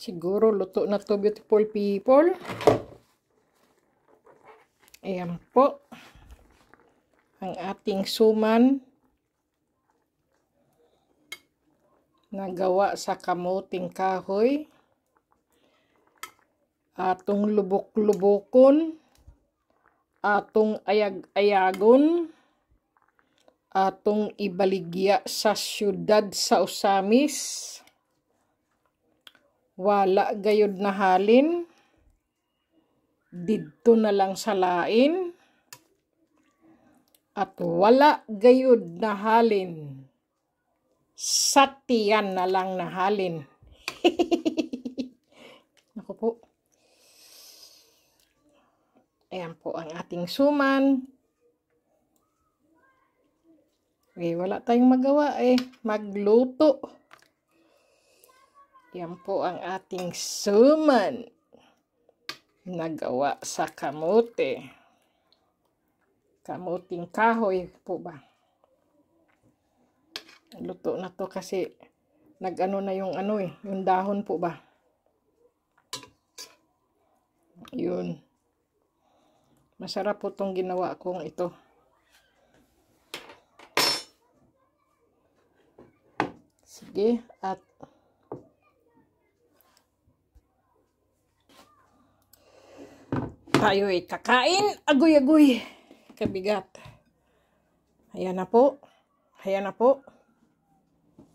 Siguro luto na to beautiful people. Ayan po. Ang ating suman na gawa sa kamuting kahoy. Atong lubok-lubokon. Atong ayag-ayagon. Atong ibaligya sa syudad sa Usamis wala gayud na halin didto na lang sa lain at wala gayud na halin sa na lang na halin ako po ayan po ang ating suman eh wala tayong magawa eh magluto yan po ang ating suman na gawa sa kamote. Kamuting kahoy po ba? Luto na to kasi nagano na yung ano eh, yung dahon po ba? Yun. Masarap po tong ginawa kong ito. Sige, at Tayo kakain. Agoy-agoy. Kabigat. Ayan na po. Ayan na po.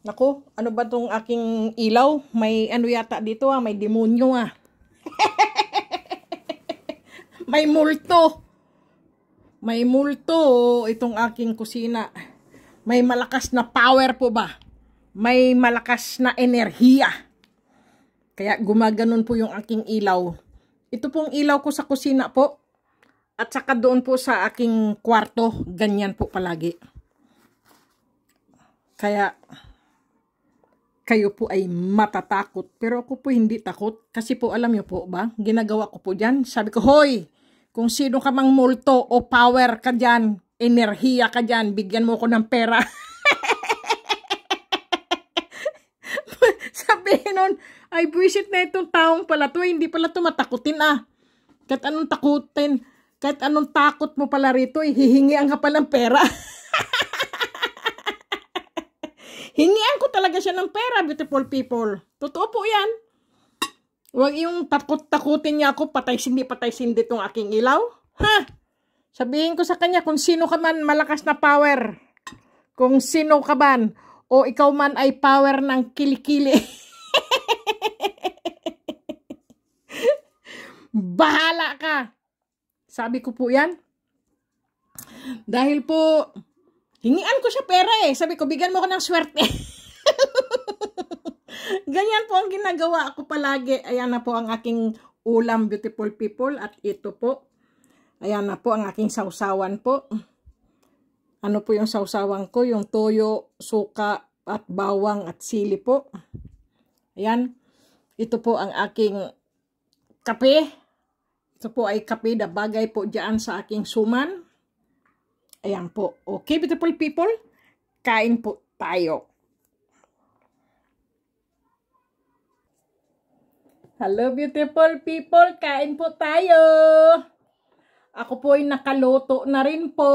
Naku, ano ba tong aking ilaw? May ano yata dito ah, may demonyo ah. may multo. May multo oh, itong aking kusina. May malakas na power po ba? May malakas na enerhiya. Kaya gumaganon po yung aking ilaw ito pong ilaw ko sa kusina po. At saka doon po sa aking kwarto, ganyan po palagi. Kaya, kayo po ay matatakot. Pero ako po hindi takot. Kasi po alam nyo po ba, ginagawa ko po dyan. Sabi ko, hoy, kung sino ka mang multo o power ka dyan, enerhiya ka dyan, bigyan mo ko ng pera. Sabihin nun, ay, buisit na itong taong pala to. Eh. Hindi pala to matakutin ah. Kahit anong takutin. Kahit anong takot mo pala rito, eh, hihingian ka pa ng pera. hingian ko talaga siya ng pera, beautiful people. Totoo po yan. Huwag yung takot-takutin niya ako, patay-sindi-patay-sindi itong aking ilaw. Ha? Sabihin ko sa kanya kung sino ka man malakas na power. Kung sino ka man o ikaw man ay power ng kilikili. Bahala ka! Sabi ko po yan. Dahil po, hingian ko siya pera eh. Sabi ko, bigyan mo ko ng swerte. Ganyan po ang ginagawa ako palagi. Ayan na po ang aking ulam, beautiful people. At ito po, ayan na po ang aking sausawan po. Ano po yung sausawan ko? Yung toyo, suka, at bawang at sili po. Ayan. Ito po ang aking kape ito po ay kape na bagay po dyan sa aking suman. Ayan po. Okay, beautiful people. Kain po tayo. Hello, beautiful people. Kain po tayo. Ako po ay nakaloto na rin po.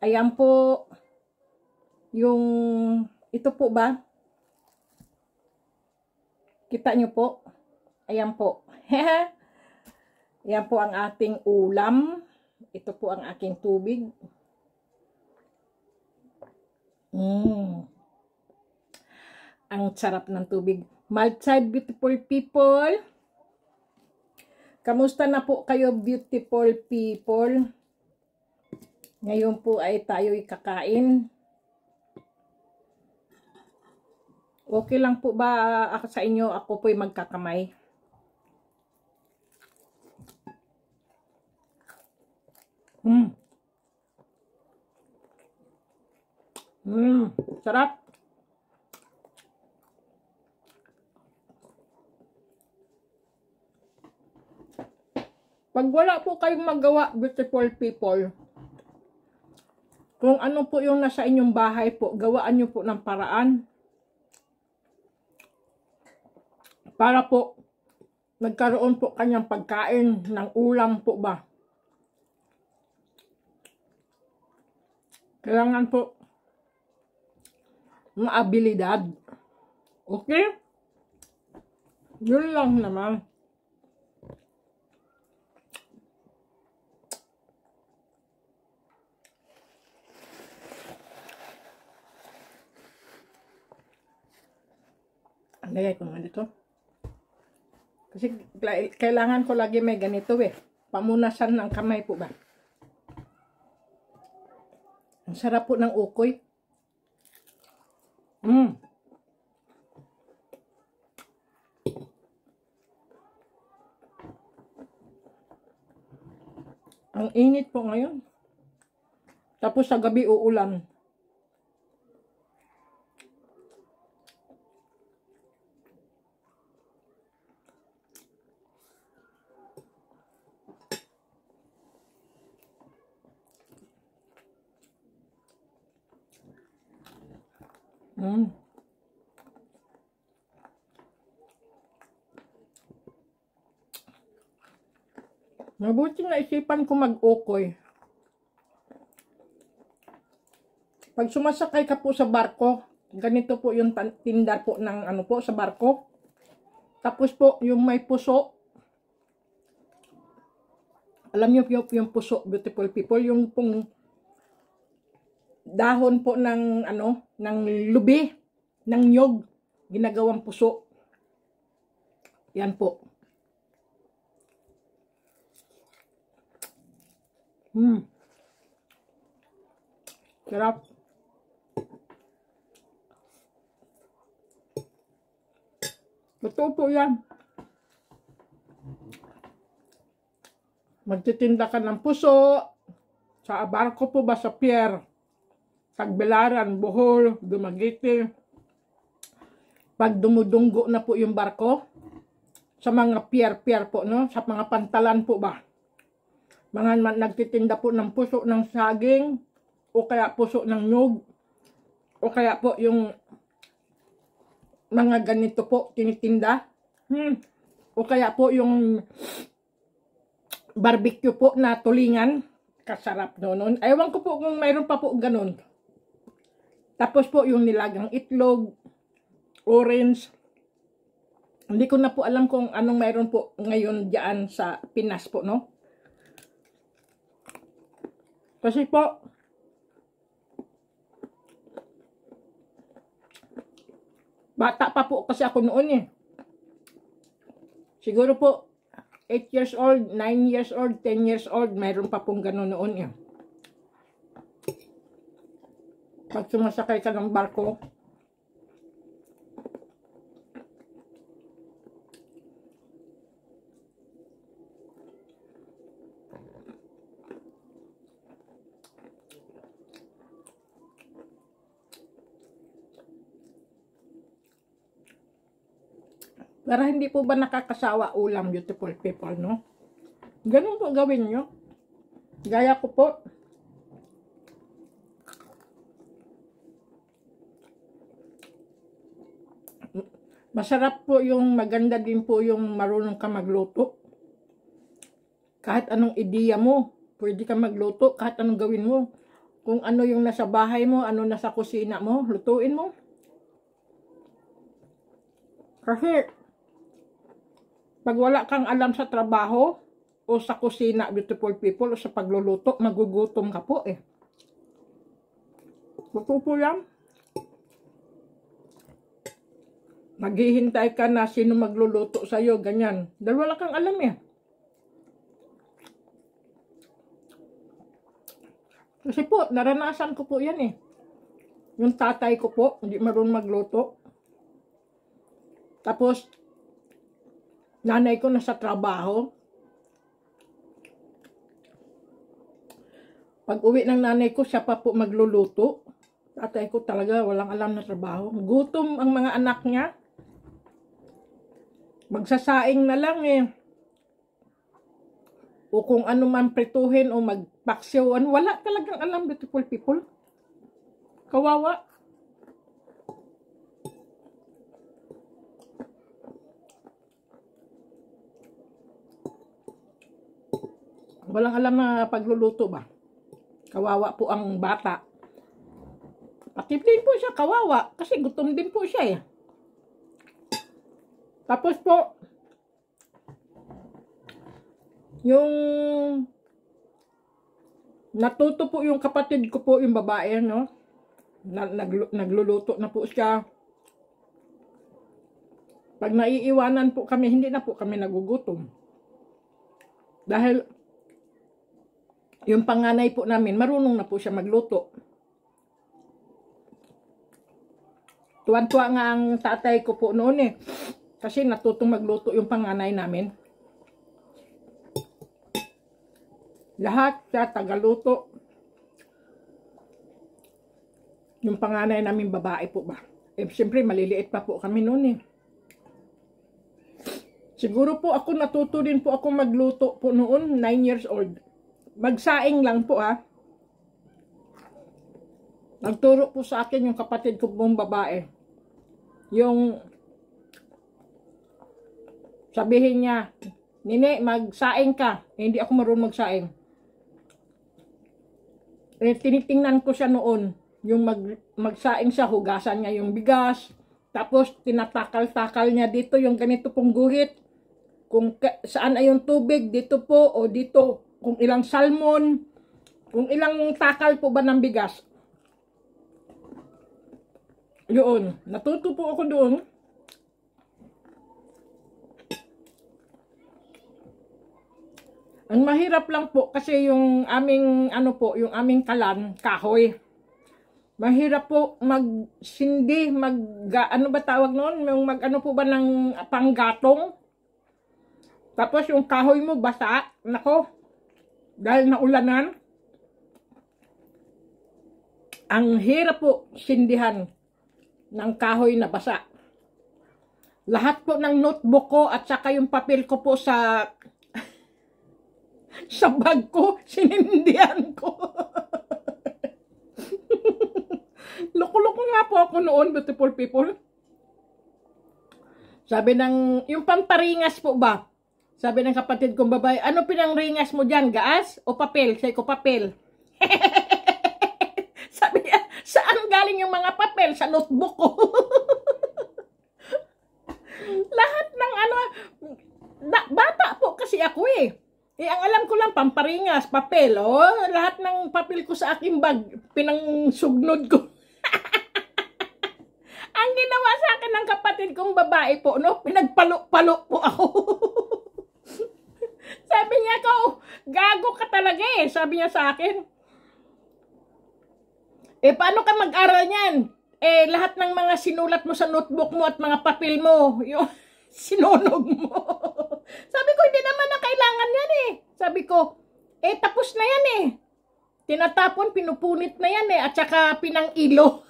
Ayan po. Yung, ito po ba? Kita nyo po? Ayan po. Yan po ang ating ulam. Ito po ang aking tubig. Mm. Ang sarap ng tubig. Malchide beautiful people. Kamusta na po kayo beautiful people? Ngayon po ay tayo'y kakain. Okay lang po ba ako sa inyo? Ako po'y magkakamay. Mm. Mm. Sarap. Pag wala po kayong magawa, beautiful people, kung ano po yung nasa inyong bahay po, gawaan nyo po ng paraan para po nagkaroon po kanyang pagkain ng ulam po ba. Kailangan po ng abilidad. Okay? Yun lang naman. Lagay ko naman dito. Kasi kailangan ko lagi may ganito eh. Pamunasan ng kamay po ba? Sarap po ng ukoy. Mm. Ang init po ngayon. Tapos sa gabi uulan. kasi naisipan ko mag-ukoy. Pag sumasakay ka po sa barko, ganito po yung tindar po ng ano po sa barko. Tapos po yung may puso. Alam niyo po yung puso, beautiful people, yung pong dahon po ng ano, ng lubi, ng nyog, ginagawang puso. Yan po. Hmm. Sarap. Totoo po yan. Magtitinda ka ng puso sa barko po ba sa pier. Tagbelaran, Bohol, Dumaguete. Pag dumudunggo na po yung barko, sa mga pier-pier po, no? Sa mga pantalan po ba? mga nagtitinda po ng puso ng saging o kaya puso ng nyug o kaya po yung mga ganito po tinitinda hmm. o kaya po yung barbecue po na tulingan kasarap noon ewan ko po kung mayroon pa po ganun tapos po yung nilagang itlog orange hindi ko na po alam kung anong mayroon po ngayon diyan sa Pinas po no kasi po, bata pa po kasi ako noon eh. Siguro po, 8 years old, 9 years old, 10 years old, mayroon pa pong gano'n noon eh. Pag sumasakay ka ng barko, Para hindi po ba nakakasawa ulam, beautiful people, no? Ganun po gawin nyo. Gaya ko po. Masarap po yung maganda din po yung marunong ka magluto. Kahit anong ideya mo, pwede ka magluto kahit anong gawin mo. Kung ano yung nasa bahay mo, ano nasa kusina mo, lutuin mo. Kasi pag wala kang alam sa trabaho o sa kusina, beautiful people, o sa pagluluto, magugutom ka po eh. Totoo yan. Maghihintay ka na sino magluluto sa'yo, ganyan. Dahil wala kang alam eh. Kasi po, naranasan ko po yan eh. Yung tatay ko po, hindi marunong magluto. Tapos, nanay ko nasa trabaho. Pag uwi ng nanay ko, siya pa po magluluto. Tatay ko talaga walang alam na trabaho. Gutom ang mga anak niya. Magsasaing na lang eh. O kung ano man prituhin o magpaksyawan. Wala talagang alam, beautiful people. Kawawa. Walang alam na pagluluto ba? Kawawa po ang bata. Pakibling po siya, kawawa. Kasi gutom din po siya eh. Tapos po, yung natuto po yung kapatid ko po, yung babae, no? nagluluto na po siya. Pag naiiwanan po kami, hindi na po kami nagugutom. Dahil yung panganay po namin, marunong na po siya magluto. Tuwan-tuwa nga ang tatay ko po noon eh. Kasi natutong magluto yung panganay namin. Lahat siya tagaluto. Yung panganay namin babae po ba. Eh, siyempre maliliit pa po kami noon eh. Siguro po ako natuto din po ako magluto po noon, 9 years old magsaing lang po ha. Nagturo po sa akin yung kapatid ko pong babae. Yung sabihin niya, Nini, magsaing ka. Eh, hindi ako marunong magsaing. Eh, tinitingnan ko siya noon. Yung mag, magsaing siya, hugasan niya yung bigas. Tapos, tinatakal-takal niya dito yung ganito pong guhit. Kung ka, saan ay yung tubig, dito po o dito kung ilang salmon, kung ilang takal po ba ng bigas. Yun, natuto po ako doon. Ang mahirap lang po kasi yung aming ano po, yung aming kalan, kahoy. Mahirap po magsindi, mag ano ba tawag noon, yung mag ano po ba ng panggatong. Tapos yung kahoy mo basa, nako, dahil naulanan, ang hirap po sindihan ng kahoy na basa. Lahat po ng notebook ko at saka yung papel ko po sa sa bag ko, sinindihan ko. Loko-loko nga po ako noon, beautiful people. Sabi ng, yung pamparingas po ba? Sabi ng kapatid kong babae, ano pinangringas mo dyan, gaas o papel? Sabi ko, papel. Sabi niya, saan galing yung mga papel? Sa notebook ko. Lahat ng ano, na, bata po kasi ako eh. Eh, ang alam ko lang, pamparingas, papel, oh. Lahat ng papel ko sa aking bag, pinangsugnod ko. ang ginawa sa akin ng kapatid kong babae po, no? Pinagpalo-palo po ako. Sabi niya, ko, gago ka talaga eh. Sabi niya sa akin. Eh, paano ka mag-aral niyan? Eh, lahat ng mga sinulat mo sa notebook mo at mga papel mo, yung sinunog mo. Sabi ko, hindi naman na kailangan yan eh. Sabi ko, eh, tapos na yan eh. Tinatapon, pinupunit na yan eh. At saka pinang-ilo.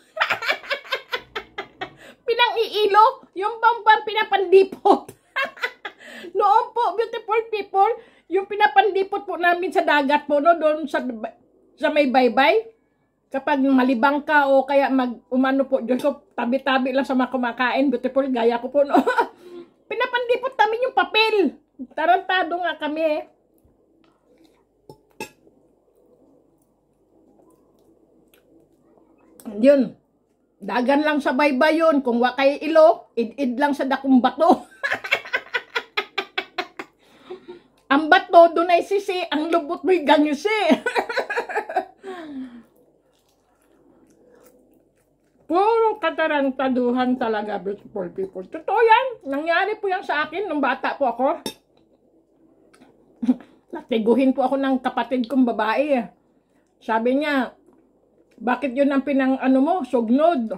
pinang-iilo. Yung bang, bang pinapandipot. Noon po, beautiful people, yung pinapandipot po namin sa dagat po, no, doon sa, sa may baybay, kapag malibang ka o kaya mag, umano po, doon ko, tabi-tabi lang sa mga kumakain, beautiful, gaya ko po, no. pinapandipot namin yung papel. Tarantado nga kami, eh. Yun. Dagan lang sa baybay yun. Kung wakay ilo, id-id lang sa dakong bato. Ang bato, dunay sisi. Ang lubot mo'y si. Puro katarantaduhan talaga, beautiful people. Totoo yan. Nangyari po yan sa akin nung bata po ako. Natiguhin po ako ng kapatid kong babae. Sabi niya, bakit yun ang pinang ano mo, sugnod?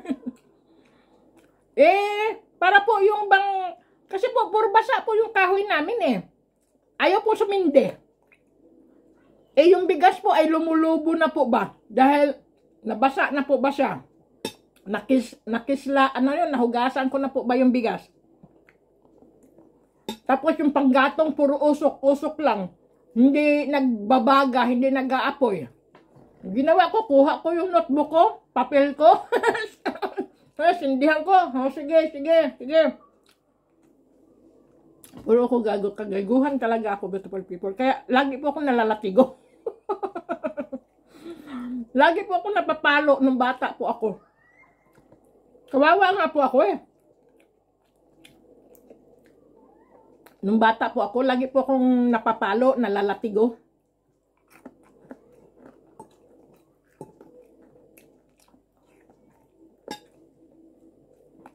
eh, para po yung bang kasi po, puro basa po yung kahoy namin eh. Ayaw po sumindi. Eh, yung bigas po ay lumulubo na po ba? Dahil nabasa na po ba siya? Nakis, nakisla, ano yun, nahugasan ko na po ba yung bigas? Tapos yung panggatong puro usok, usok lang. Hindi nagbabaga, hindi nag-aapoy. Ginawa ko, kuha ko yung notebook ko, papel ko. Tapos sindihan ko, oh, sige, sige, sige. Puro ako gago, kagaguhan talaga ako, beautiful people. Kaya lagi po ako nalalatigo. lagi po ako napapalo nung bata po ako. Kawawa nga po ako eh. Nung bata po ako, lagi po akong napapalo, nalalatigo.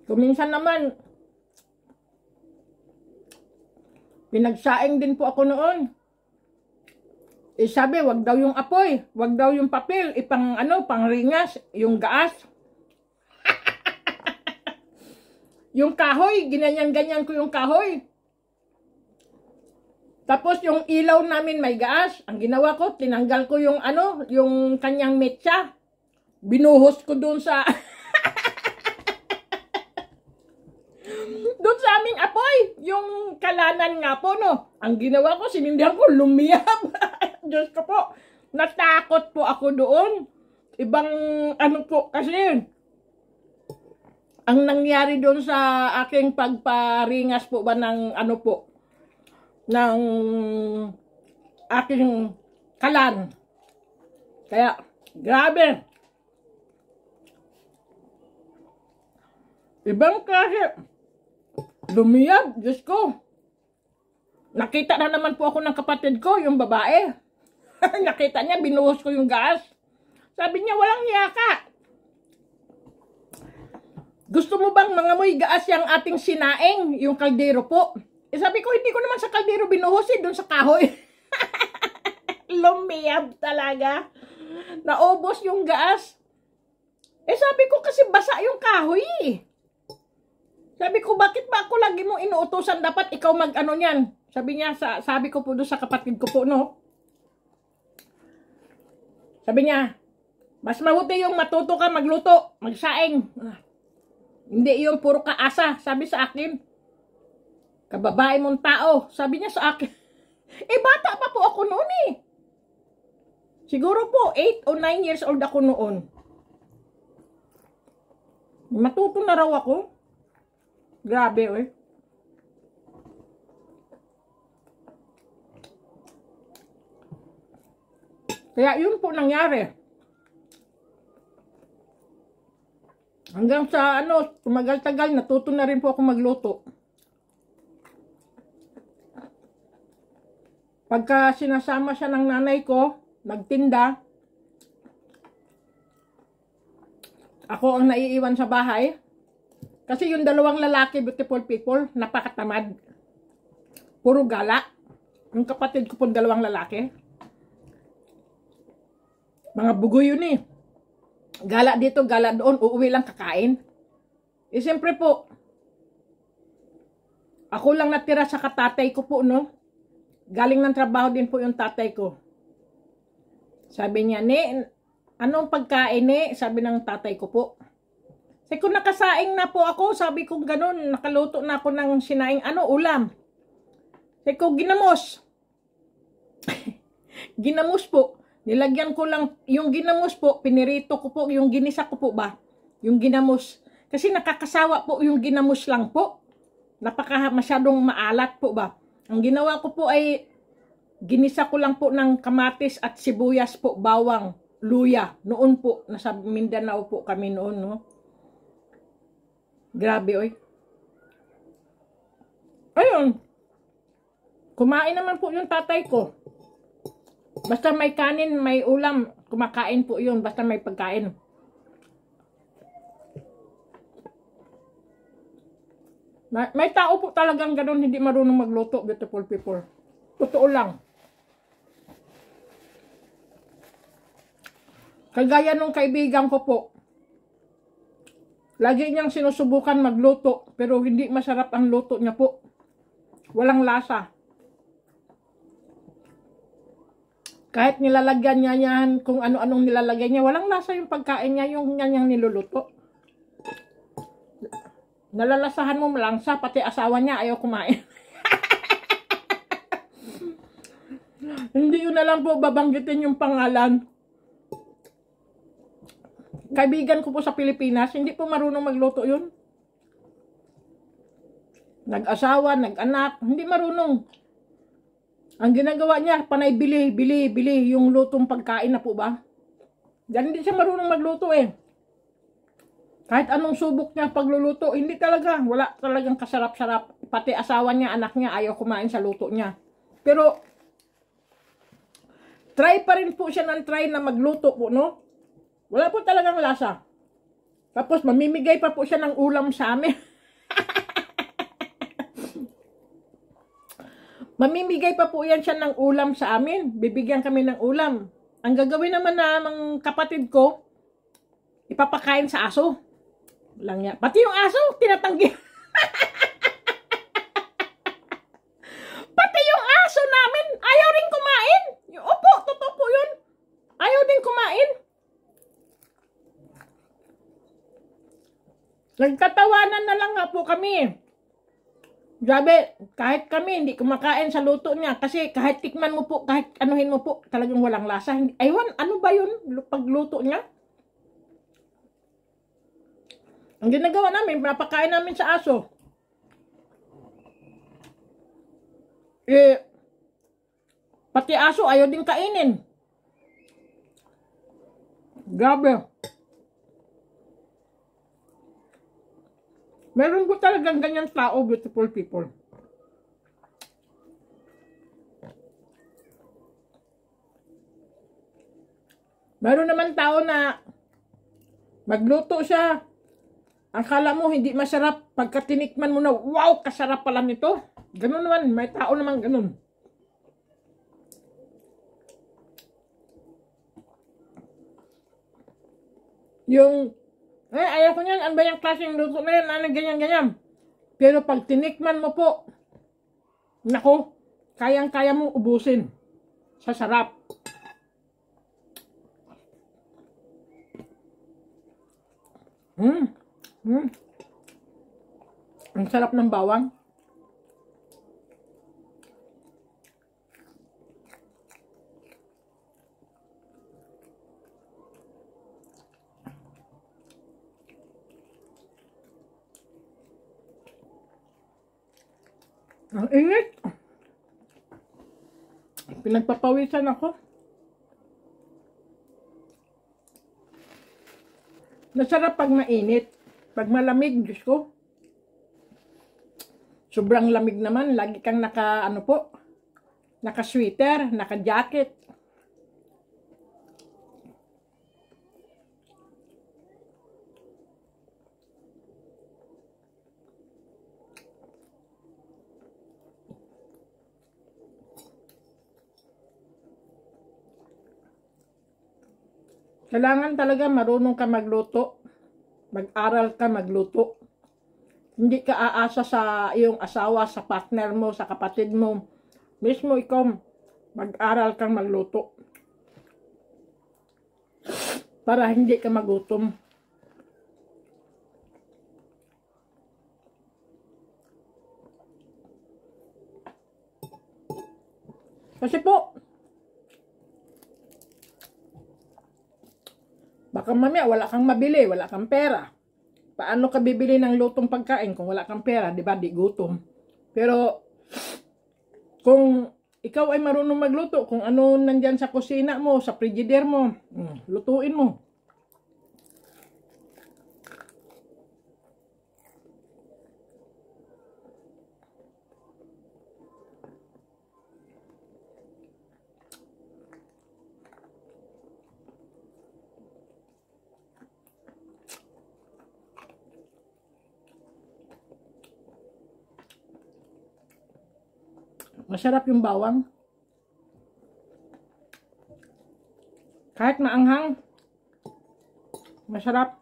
Kuminsan naman, Pinagsaing din po ako noon. Eh sabi, wag daw yung apoy, wag daw yung papel, ipang eh, ano, pang ringas, yung gaas. yung kahoy, ginanyan-ganyan ko yung kahoy. Tapos yung ilaw namin may gaas, ang ginawa ko, tinanggal ko yung ano, yung kanyang metsa. Binuhos ko doon sa yung kalanan nga po, no? Ang ginawa ko, sinindihan ko, lumiyab. Diyos ko po, natakot po ako doon. Ibang, ano po, kasi ang nangyari doon sa aking pagparingas po ba ng ano po, ng aking kalan. Kaya, grabe. Ibang klase. Lumiyad, Diyos ko. Nakita na naman po ako ng kapatid ko, yung babae. Nakita niya, binuhos ko yung gas. Sabi niya, walang yaka. Gusto mo bang mga moy gaas yung ating sinaing, yung kaldero po? Eh sabi ko, hindi ko naman sa kaldero binuhos eh, doon sa kahoy. Lumiyab talaga. Naubos yung gas. Eh sabi ko kasi basa yung kahoy eh. Sabi ko, bakit ba ako lagi mo inuutosan? Dapat ikaw mag-ano niyan. Sabi niya, sa, sabi ko po doon sa kapatid ko po, no? Sabi niya, mas mabuti yung matuto ka magluto, magsaing. Ah, hindi yung puro kaasa, sabi sa akin. Kababae mong tao, sabi niya sa akin. eh, bata pa po ako noon eh. Siguro po, 8 o 9 years old ako noon. Matuto na raw ako. Grabe, oy. Kaya yun po nangyari. Hanggang sa ano, tumagal-tagal, natuto na rin po ako magluto. Pagka sinasama siya ng nanay ko, nagtinda, ako ang naiiwan sa bahay. Kasi yung dalawang lalaki, beautiful people, napakatamad. Puro gala. Yung kapatid ko pong dalawang lalaki. Mga bugo yun eh. Gala dito, gala doon, uuwi lang kakain. Eh siyempre po, ako lang natira sa katatay ko po, no? Galing ng trabaho din po yung tatay ko. Sabi niya, ne, anong pagkain, ne? Sabi ng tatay ko po. Eh kung nakasaing na po ako, sabi kong ganun, nakaluto na ako ng sinaing ano, ulam. Eh ko ginamos. ginamos po. Nilagyan ko lang, yung ginamos po, pinirito ko po, yung ginisa ko po ba? Yung ginamos. Kasi nakakasawa po yung ginamos lang po. Napaka masyadong maalat po ba? Ang ginawa ko po ay ginisa ko lang po ng kamatis at sibuyas po, bawang, luya. Noon po, nasa Mindanao po kami noon, no? Grabe, oy. Ayun. Kumain naman po yung tatay ko. Basta may kanin, may ulam, kumakain po yun. Basta may pagkain. May, may tao po talagang ganun, hindi marunong magluto, beautiful people. Totoo lang. Kagaya nung kaibigan ko po, Lagi niyang sinusubukan magluto pero hindi masarap ang luto niya po. Walang lasa. Kahit nilalagyan niya yan, kung ano-anong nilalagay niya, walang lasa yung pagkain niya, yung niyang niluluto. Nalalasahan mo lang sa pati asawa niya ayaw kumain. hindi yun na lang po babanggitin yung pangalan kaibigan ko po sa Pilipinas, hindi po marunong magluto yun. Nag-asawa, nag-anak, hindi marunong. Ang ginagawa niya, panay bili, bili, bili, yung lutong pagkain na po ba? Dahil hindi siya marunong magluto eh. Kahit anong subok niya pagluluto, hindi talaga. Wala talagang kasarap-sarap. Pati asawa niya, anak niya, ayaw kumain sa luto niya. Pero, try pa rin po siya ng try na magluto po, no? Wala po talagang lasa. Tapos mamimigay pa po siya ng ulam sa amin. mamimigay pa po yan siya ng ulam sa amin. Bibigyan kami ng ulam. Ang gagawin naman na ng kapatid ko, ipapakain sa aso. Lang yan. Pati yung aso, tinatanggi. Nagkatawanan na lang nga po kami. Grabe, kahit kami hindi kumakain sa luto niya kasi kahit tikman mo po, kahit anuhin mo po, talagang walang lasa. Aywan, ano ba yun pagluto niya? Ang ginagawa namin, pinapakain namin sa aso. Eh, pati aso ayaw din kainin. Grabe. Grabe. Meron po talagang ganyang tao, beautiful people. Meron naman tao na magluto siya. Akala mo hindi masarap pagka tinikman mo na, wow, kasarap pala nito. Ganun naman, may tao naman ganun. Yung eh, ayaw ko niyan. Ano ba yung klaseng luto na yan? Ano ganyan-ganyan? Pero pag tinikman mo po, nako, kayang-kaya mong ubusin. Sa sarap. Hmm. Hmm. Ang sarap ng bawang. Ang init. Pinagpapawisan ako. Nasarap pag mainit. Pag malamig, Diyos ko. Sobrang lamig naman. Lagi kang naka, ano po, naka-sweater, naka-jacket. Kailangan talaga marunong ka magluto. Mag-aral ka magluto. Hindi ka aasa sa iyong asawa, sa partner mo, sa kapatid mo. Mismo ikaw, mag-aral kang magluto. Para hindi ka magutom. Kasi po, Baka mamaya wala kang mabili, wala kang pera. Paano ka bibili ng lutong pagkain kung wala kang pera, 'di ba? Di gutom. Pero kung ikaw ay marunong magluto, kung ano nandyan sa kusina mo, sa frigider mo, hmm, lutuin mo. Masarap yung bawang. Kahit maanghang, masarap.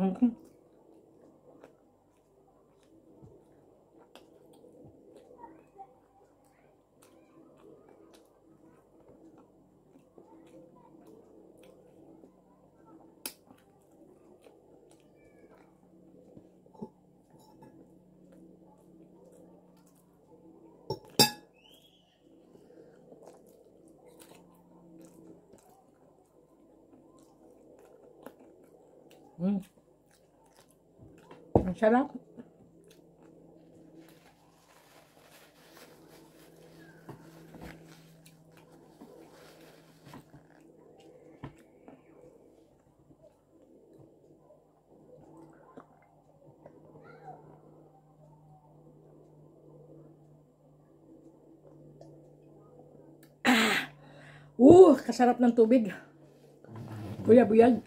うん。Mm. Sarap. Uh, kasarap ng tubig. Kuya Buyag.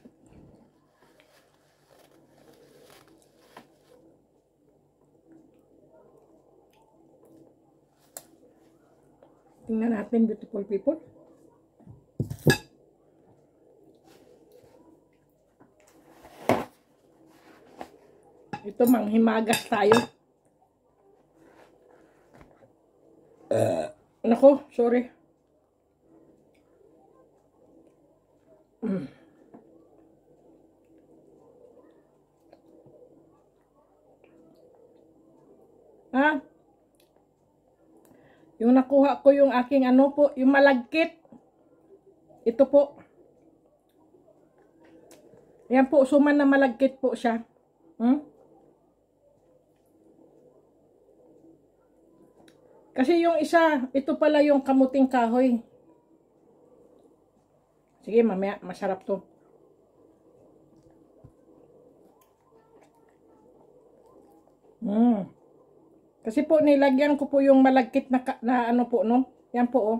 Tingnan natin, beautiful people. Ito, manghimagas tayo. Uh, Nako, sorry. Mm. Yung nakuha ko yung aking ano po, yung malagkit. Ito po. Yan po, suman na malagkit po siya. Hmm? Kasi yung isa, ito pala yung kamuting kahoy. Sige, mamaya, masarap to. Mmm. Kasi po nilagyan ko po yung malagkit na, na ano po no. Yan po oh.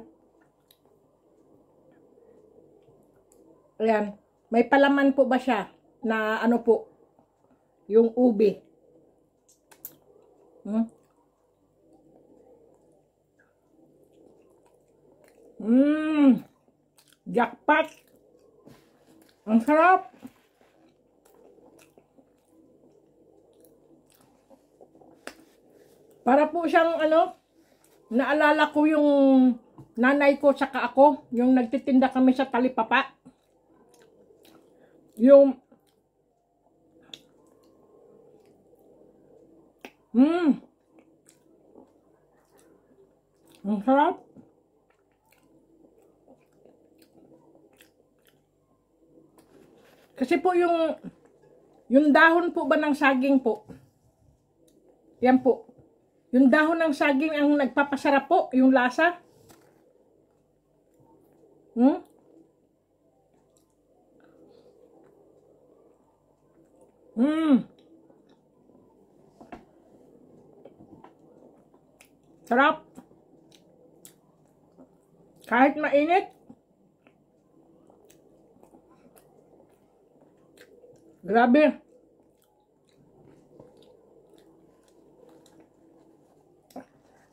Ayan. May palaman po ba siya na ano po yung ube. Hmm? Mmm. Jackpot. Ang sarap. Para po siyang ano, naalala ko yung nanay ko saka ako, yung nagtitinda kami sa talipapa. Yung Hmm. Ang sarap. Kasi po yung yung dahon po ba ng saging po? Yan po. Yung dahon ng saging ang nagpapasarap po, yung lasa. Hmm? Hmm. Sarap. Kahit mainit. Grabe.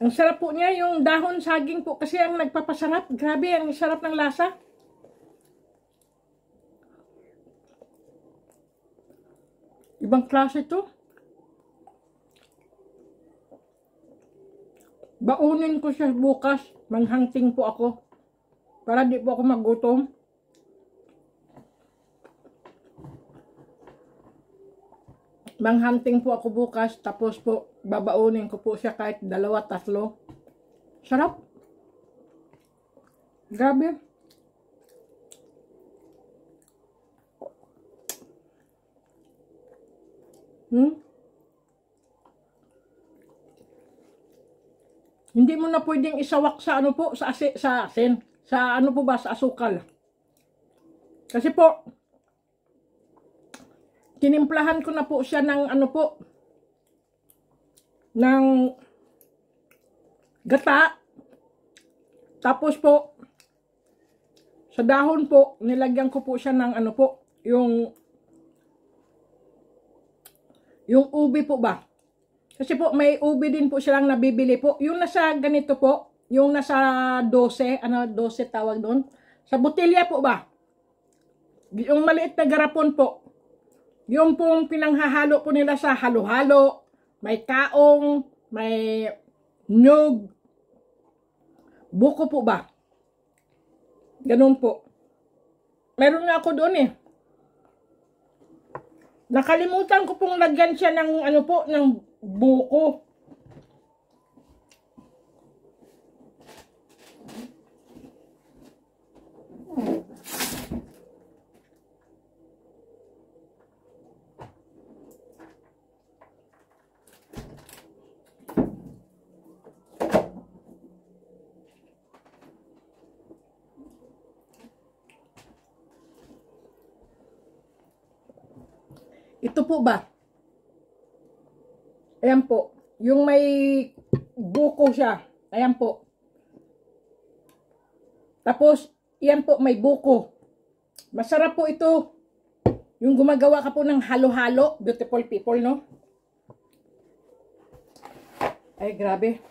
Ang sarap po niya, yung dahon saging po kasi ang nagpapasarap. Grabe, ang sarap ng lasa. Ibang klase to. Baunin ko siya bukas. Manghangting po ako. Para di po ako magutom. Manghunting po ako bukas, tapos po babaunin ko po siya kahit dalawa, tatlo. Sarap. Grabe. Hmm? Hindi mo na pwedeng isawak sa ano po, sa, asin, sa asin, sa ano po ba, sa asukal. Kasi po, tinimplahan ko na po siya ng ano po, ng gata. Tapos po, sa dahon po, nilagyan ko po siya ng ano po, yung yung ubi po ba? Kasi po, may ubi din po silang nabibili po. Yung nasa ganito po, yung nasa 12, ano, 12 tawag doon. Sa botelya po ba? Yung maliit na garapon po, yung pong pinanghahalo po nila sa halo-halo, may kaong, may nyug, buko po ba? Ganun po. Meron nga ako doon eh. Nakalimutan ko pong lagyan siya ng ano po, ng buko. Sakto po ba? Ayan po. Yung may buko siya. Ayan po. Tapos, yan po may buko. Masarap po ito. Yung gumagawa ka po ng halo-halo. Beautiful people, no? Ay, grabe.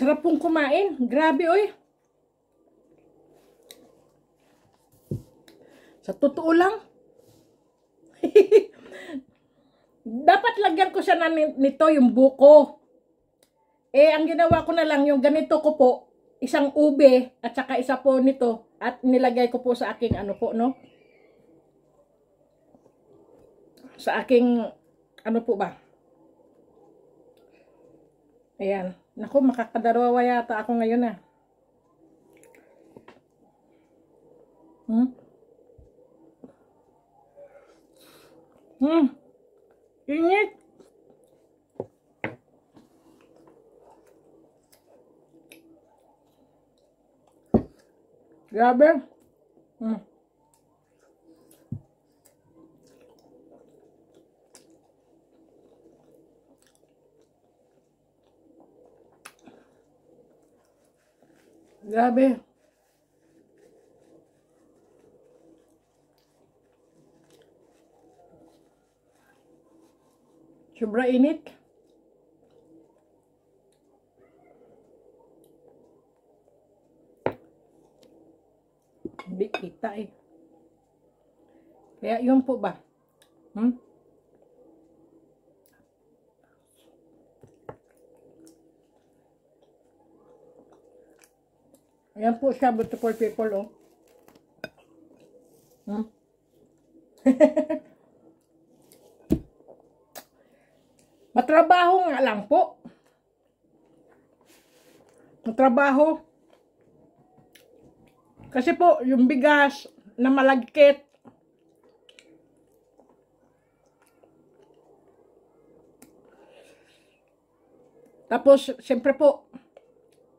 Sarap pong kumain. Grabe, oy. Sa totoo lang. Dapat lagyan ko siya na nito yung buko. Eh, ang ginawa ko na lang yung ganito ko po, isang ube at saka isa po nito at nilagay ko po sa aking ano po, no? Sa aking ano po ba? Ayan. Naku, makakadarawa yata ako ngayon ah. Hmm? Hmm. Init. Grabe. Hmm. Grabe. Sobra init. Hindi kita eh. Kaya yun po ba? Hmm? Ayan po siya, beautiful people, oh. Hmm? Matrabaho nga lang po. Matrabaho. Kasi po, yung bigas na malagkit, tapos, siyempre po,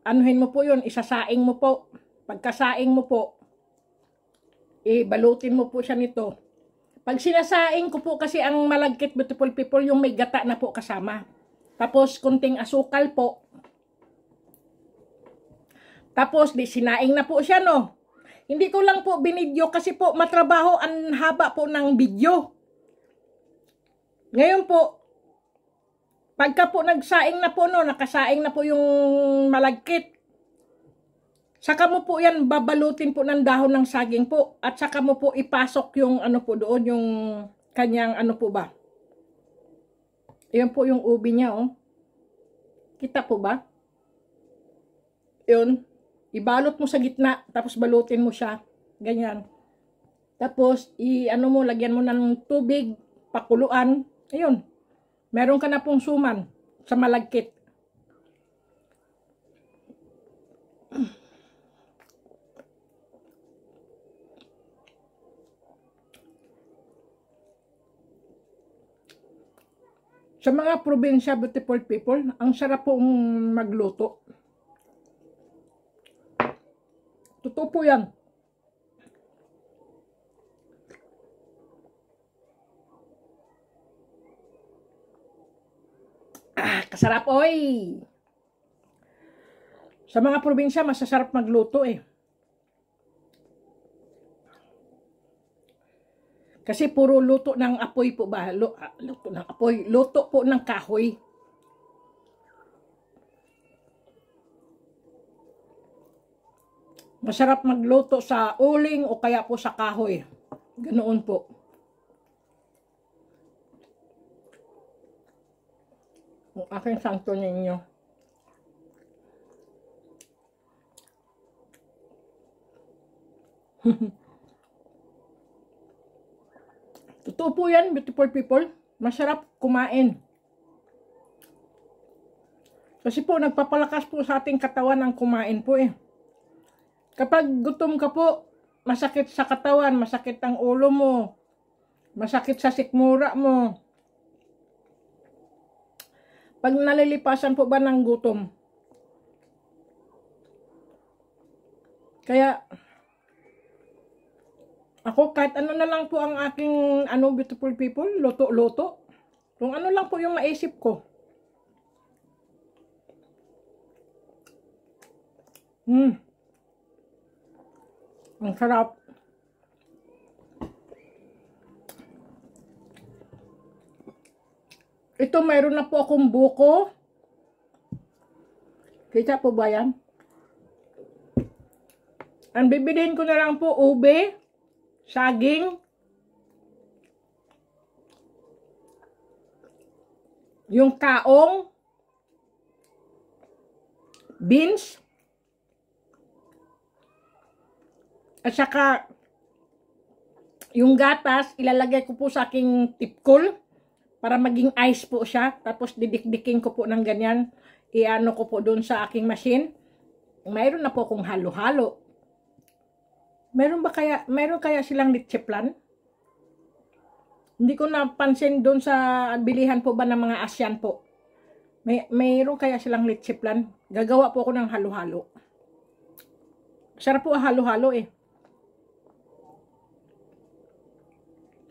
anuhin mo po yun, isasaing mo po. Pagkasaing mo po, ibalutin mo po siya nito. Pag sinasaing ko po kasi ang malagkit beautiful people, yung may gata na po kasama. Tapos kunting asukal po. Tapos di sinaing na po siya no. Hindi ko lang po binidyo kasi po matrabaho ang haba po ng video. Ngayon po, Pagka po nagsaing na po no, nakasaing na po yung malagkit. Saka mo po yan babalutin po ng dahon ng saging po at saka mo po ipasok yung ano po doon yung kanyang ano po ba. Iyon po yung ubi niya oh. Kita po ba? Yun. Ibalot mo sa gitna tapos balutin mo siya. Ganyan. Tapos i ano mo lagyan mo ng tubig pakuluan. Ayun meron ka na pong suman sa malagkit. Sa mga probinsya, beautiful people, ang sarap pong magluto. Totoo po yan. Ah, kasarap, oy! Sa mga probinsya, masasarap magluto eh. Kasi puro luto ng apoy po ba? Ah, luto ng apoy. Luto po ng kahoy. Masarap magluto sa uling o kaya po sa kahoy. Ganoon po. ang aking santo ninyo. Totoo po yan, beautiful people. Masarap kumain. Kasi po, nagpapalakas po sa ating katawan ang kumain po eh. Kapag gutom ka po, masakit sa katawan, masakit ang ulo mo, masakit sa sikmura mo, pag nalilipasan po ba ng gutom? Kaya, ako kahit ano na lang po ang aking ano beautiful people, loto-loto. Kung ano lang po yung maisip ko. Hmm. Ang sarap. Ito, mayroon na po akong buko. Kita po ba yan? Ang bibilihin ko na lang po, ube, saging, yung taong, beans, at saka yung gatas, ilalagay ko po sa aking tipkol para maging ice po siya. Tapos didikdikin ko po ng ganyan. Iano ko po doon sa aking machine. Mayroon na po kung halo-halo. Meron ba kaya, meron kaya silang litchiplan? Hindi ko napansin doon sa bilihan po ba ng mga Asian po. May, mayroon kaya silang litchiplan? Gagawa po ako ng halo-halo. Sarap po halo-halo eh.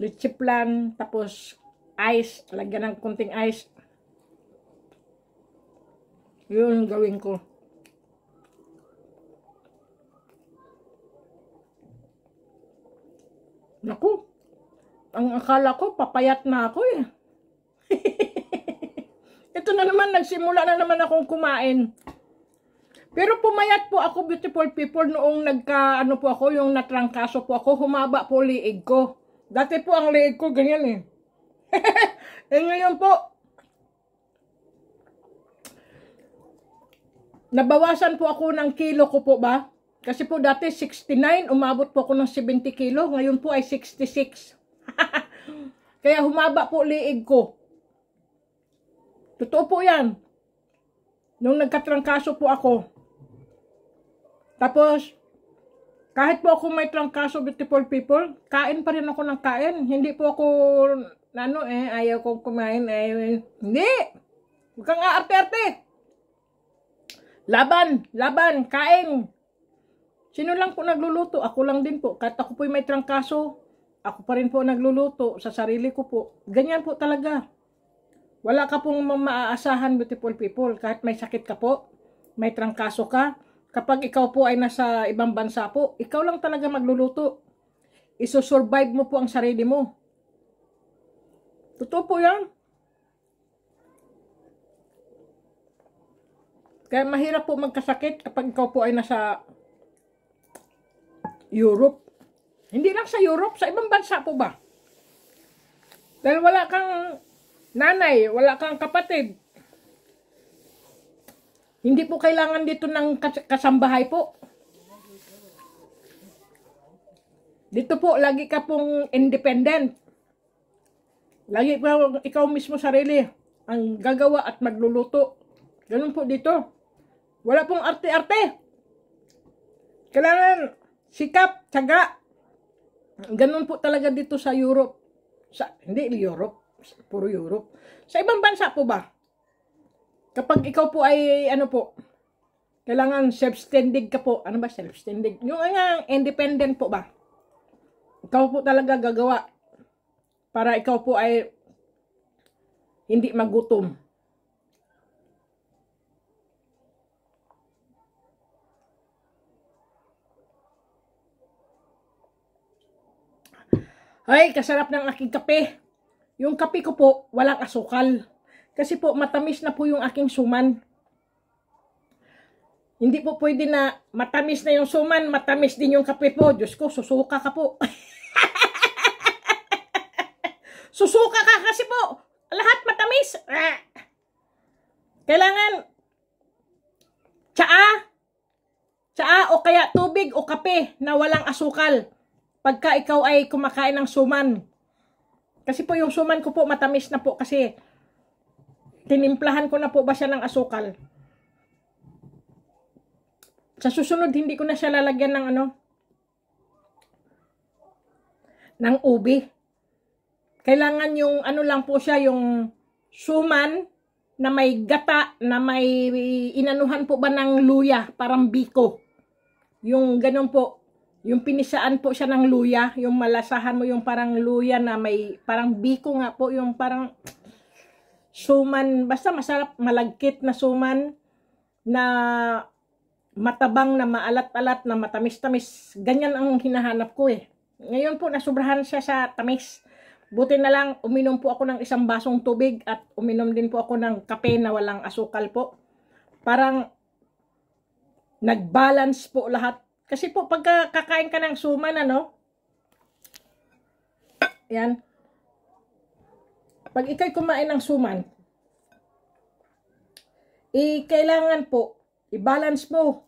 Litchiplan tapos ice. Lagyan ng kunting ice. Yun yung gawin ko. Naku. Ang akala ko, papayat na ako eh. Ito na naman, nagsimula na naman akong kumain. Pero pumayat po ako, beautiful people, noong nagka, ano po ako, yung natrangkaso po ako, humaba po liig ko. Dati po ang liig ko, ganyan eh eh ngayon po, nabawasan po ako ng kilo ko po ba? Kasi po dati 69, umabot po ako ng 70 kilo. Ngayon po ay 66. Kaya humaba po liig ko. Totoo po yan. Nung nagkatrangkaso po ako. Tapos, kahit po ako may trangkaso beautiful people, kain pa rin ako ng kain. Hindi po ako ano eh, ayaw kong kumain, ayaw eh. Hindi! Huwag kang aaperte! Laban! Laban! Kain! Sino lang po nagluluto? Ako lang din po. Kahit ako po'y may trangkaso, ako pa rin po nagluluto sa sarili ko po. Ganyan po talaga. Wala ka pong maaasahan, beautiful people. Kahit may sakit ka po, may trangkaso ka, kapag ikaw po ay nasa ibang bansa po, ikaw lang talaga magluluto. Isusurvive mo po ang sarili mo Totoo po yan. Kaya mahirap po magkasakit kapag ikaw po ay nasa Europe. Hindi lang sa Europe, sa ibang bansa po ba? Dahil wala kang nanay, wala kang kapatid. Hindi po kailangan dito ng kasambahay po. Dito po, lagi ka pong independent. Lagi ikaw, ikaw mismo sarili ang gagawa at magluluto. Ganun po dito. Wala pong arte-arte. Kailangan sikap, tsaga. Ganun po talaga dito sa Europe. Sa, hindi Europe. Puro Europe. Sa ibang bansa po ba? Kapag ikaw po ay ano po, kailangan self-standing ka po. Ano ba self-standing? Yung ang independent po ba? Ikaw po talaga gagawa para ikaw po ay hindi magutom. Ay, kasarap ng aking kape. Yung kape ko po, walang asukal. Kasi po, matamis na po yung aking suman. Hindi po pwede na matamis na yung suman, matamis din yung kape po. Diyos ko, susuka ka po. Susuka ka kasi po. Lahat matamis. Kailangan tsaa, tsaa o kaya tubig o kape na walang asukal pagka ikaw ay kumakain ng suman. Kasi po yung suman ko po matamis na po kasi tinimplahan ko na po ba siya ng asukal. Sa susunod hindi ko na siya lalagyan ng ano ng ubi. Kailangan yung ano lang po siya, yung suman na may gata, na may inanuhan po ba ng luya, parang biko. Yung ganun po, yung pinisaan po siya ng luya, yung malasahan mo yung parang luya na may, parang biko nga po, yung parang suman, basta masarap, malagkit na suman, na matabang na maalat-alat na matamis-tamis. Ganyan ang hinahanap ko eh. Ngayon po, nasubrahan siya sa tamis. Buti na lang, uminom po ako ng isang basong tubig at uminom din po ako ng kape na walang asukal po. Parang nag-balance po lahat. Kasi po, pagka kakain ka ng suman, ano? Yan. Pag ikay kumain ng suman, eh, kailangan po, i-balance mo.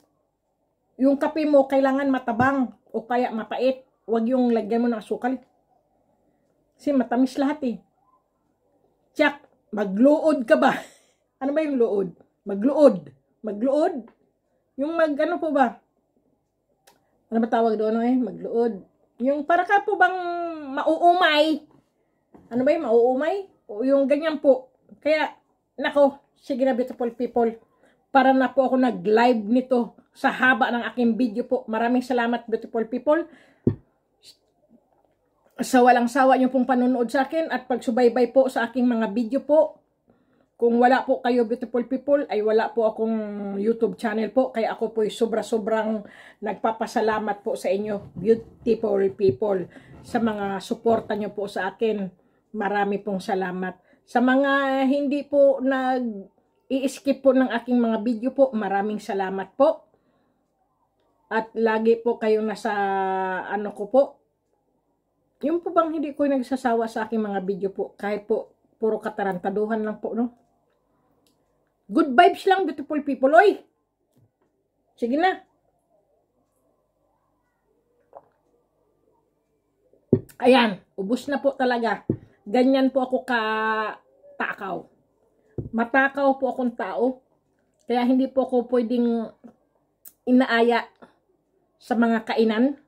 Yung kape mo, kailangan matabang o kaya mapait. Huwag yung lagyan mo ng asukal. Kasi matamis lahat eh. Tsak, magluod ka ba? ano ba yung luod? Magluod. Magluod? Yung mag, ano po ba? Ano ba tawag doon eh? Magluod. Yung para ka po bang mauumay? Ano ba yung mauumay? O yung ganyan po. Kaya, nako, sige na beautiful people. Para na po ako nag-live nito sa haba ng aking video po. Maraming salamat beautiful people walang sawa niyo pong panonood sa akin at pagsubaybay po sa aking mga video po. Kung wala po kayo beautiful people ay wala po akong YouTube channel po kaya ako po sobra-sobrang nagpapasalamat po sa inyo beautiful people sa mga suporta niyo po sa akin. Marami pong salamat. Sa mga hindi po nag i-skip po ng aking mga video po. Maraming salamat po. At lagi po kayong nasa ano ko po, yung po bang hindi ko nagsasawa sa aking mga video po, kahit po puro katarantaduhan lang po, no? Good vibes lang, beautiful people, oy! Sige na. Ayan, ubos na po talaga. Ganyan po ako ka takaw. Matakaw po akong tao. Kaya hindi po ako pwedeng inaaya sa mga kainan.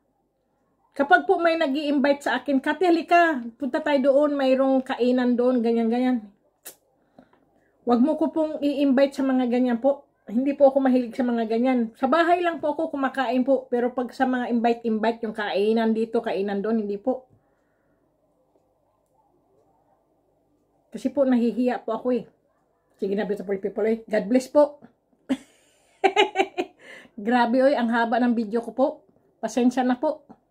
Kapag po may nag invite sa akin, Kati, halika, punta tayo doon, mayroong kainan doon, ganyan-ganyan. Huwag mo ko pong i-invite sa mga ganyan po. Hindi po ako mahilig sa mga ganyan. Sa bahay lang po ako kumakain po, pero pag sa mga invite-invite, yung kainan dito, kainan doon, hindi po. Kasi po, nahihiya po ako eh. Sige na, beautiful people eh. God bless po. Grabe oy, ang haba ng video ko po. Pasensya na po.